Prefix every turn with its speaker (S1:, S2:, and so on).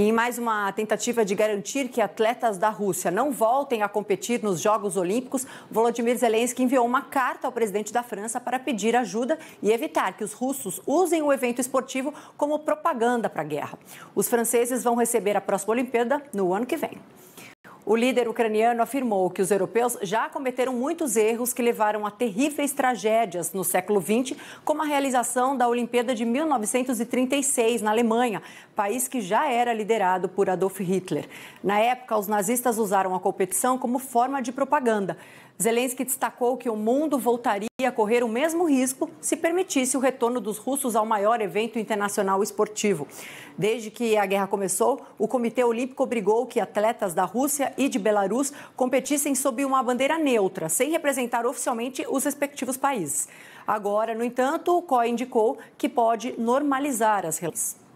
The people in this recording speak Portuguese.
S1: E em mais uma tentativa de garantir que atletas da Rússia não voltem a competir nos Jogos Olímpicos, Volodymyr Zelensky enviou uma carta ao presidente da França para pedir ajuda e evitar que os russos usem o evento esportivo como propaganda para a guerra. Os franceses vão receber a próxima Olimpíada no ano que vem. O líder ucraniano afirmou que os europeus já cometeram muitos erros que levaram a terríveis tragédias no século XX, como a realização da Olimpíada de 1936 na Alemanha, país que já era liderado por Adolf Hitler. Na época, os nazistas usaram a competição como forma de propaganda. Zelensky destacou que o mundo voltaria a correr o mesmo risco se permitisse o retorno dos russos ao maior evento internacional esportivo. Desde que a guerra começou, o Comitê Olímpico obrigou que atletas da Rússia e de Belarus competissem sob uma bandeira neutra, sem representar oficialmente os respectivos países. Agora, no entanto, o COI indicou que pode normalizar as relações.